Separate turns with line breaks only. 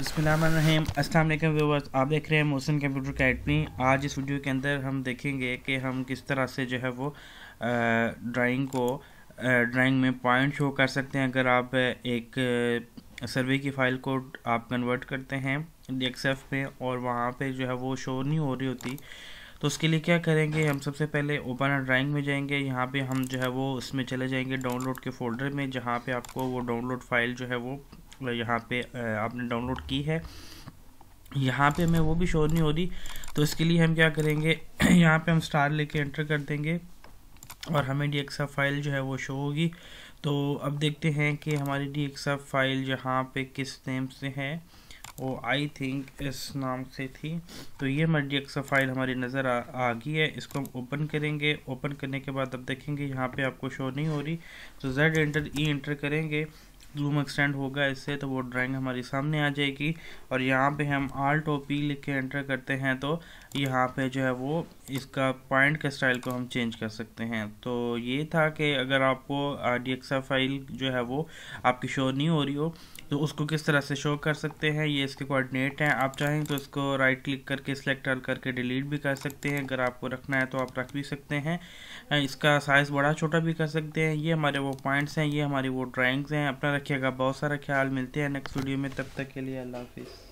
बसमीम वालेकुम व्यूवर्स आप देख रहे हैं मोशन कंप्यूटर अकेडमी आज इस वीडियो के अंदर हम देखेंगे कि हम किस तरह से जो है वो ड्राइंग को ड्राइंग में पॉइंट शो कर सकते हैं अगर आप एक सर्वे की फ़ाइल को आप कन्वर्ट करते हैं एक्सएफ में और वहाँ पे जो है वो शो नहीं हो रही होती तो उसके लिए क्या करेंगे हम सबसे पहले ओपन ड्राइंग में जाएंगे यहाँ पे हम जो है वो उसमें चले जाएंगे डाउनलोड के फोल्डर में जहाँ पे आपको वो डाउनलोड फाइल जो है वो મે યહાં પે અપને ડાઉનલોડ કી હે યહાં પે મે વો ભી શો નહી હો રહી તો اس કે લિયે હમ ક્યાં કરેંગે યહાં પે હમ સ્ટાર લેકે એન્ટર કર દેંગે ઓર હમે DXF ફાઈલ જો હે વો શો હો ગઈ તો અબ દેખતે હે કે હમારી DXF ફાઈલ યહાં પે કિસ નેમ સે હે વો આઈ થિંક ઇસ નામ સે થી તો યે હમારી DXF ફાઈલ હમારી નજર આ ગઈ હે ઇસકો હમ ઓપન કરેંગે ઓપન કરને કે બાદ અબ દેખેંગે યહાં પે આપકો શો નહી હો રહી તો Z એન્ટર E એન્ટર કરેંગે जूम एक्सटेंड होगा इससे तो वो ड्राइंग हमारी सामने आ जाएगी और यहाँ पे हम आल्ट ओ पी लिख के एंटर करते हैं तो यहाँ पे जो है वो इसका पॉइंट के स्टाइल को हम चेंज कर सकते हैं तो ये था कि अगर आपको डी फाइल जो है वो आपकी शो नहीं हो रही हो तो उसको किस तरह से शो कर सकते हैं ये इसके कोऑर्डिनेट हैं आप चाहें तो इसको राइट क्लिक करके सेलेक्ट करके डिलीट भी कर सकते हैं अगर आपको रखना है तो आप रख भी सकते हैं इसका साइज़ बड़ा छोटा भी कर सकते हैं ये हमारे वो पॉइंट्स हैं ये हमारी वो ड्राइंग्स हैं अपना रखिएगा बहुत सारा ख्याल मिलते हैं नेक्स्ट वीडियो में तब तक के लिए अल्लाह हाफिज़